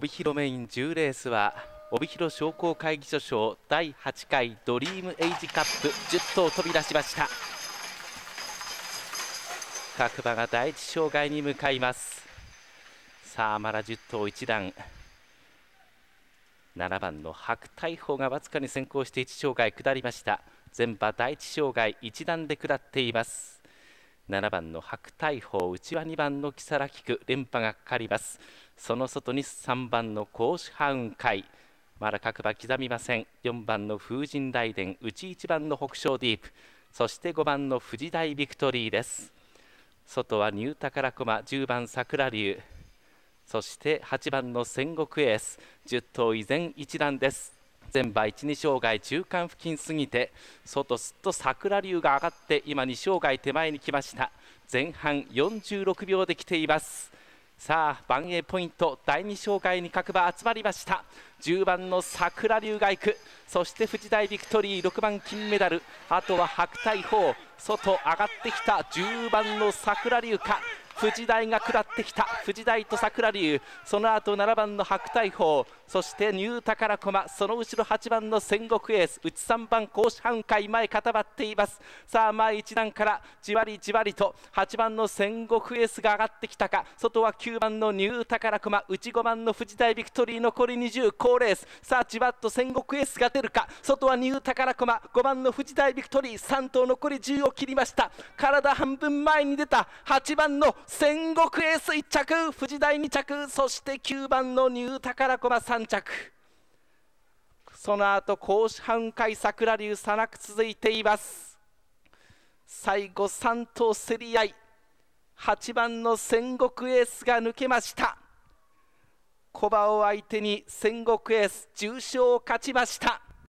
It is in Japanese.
帯広メイン10レースは帯広商工会議所賞第8回ドリームエイジカップ10頭飛び出しました各馬が第一障害に向かいますさあまだ10頭1段7番の白大鵬がわずかに先行して1障害下りました全馬第一障害1段で下っています7番の白大鵬内は2番の木更区連覇がかかりますその外に3番の甲子半海まだ各馬刻みません4番の風神大電内1番の北勝ディープそして5番の富士大ビクトリーです外はニュータカラコマ10番桜流そして8番の戦国エース10頭依然一段です前場12障害中間付近過ぎて外すっと桜流が上がって今2障害手前に来ました前半46秒で来ていますさあ番栄ポイント第2障害に各馬集まりました10番の桜龍行くそして富士大ビクトリー6番金メダルあとは白大鵬外上がってきた10番の桜龍か藤大が下ってきた藤台と桜龍その後7番の白大鵬そしてニュー宝駒その後ろ8番の戦国エース内3番甲子半回前固まっていますさあ前1段からじわりじわりと8番の戦国エースが上がってきたか外は9番のニュー宝駒内5番の藤台ビクトリー残り20高レースさあじわっと戦国エースが出るか外はニュー宝駒5番の藤台ビクトリー3頭残り10を切りました体半分前に出た8番の戦国エース1着富士大2着そして9番のニュー宝駒3着その後甲子半回桜流さなく続いています最後3頭競り合い8番の戦国エースが抜けました小馬を相手に戦国エース重賞を勝ちました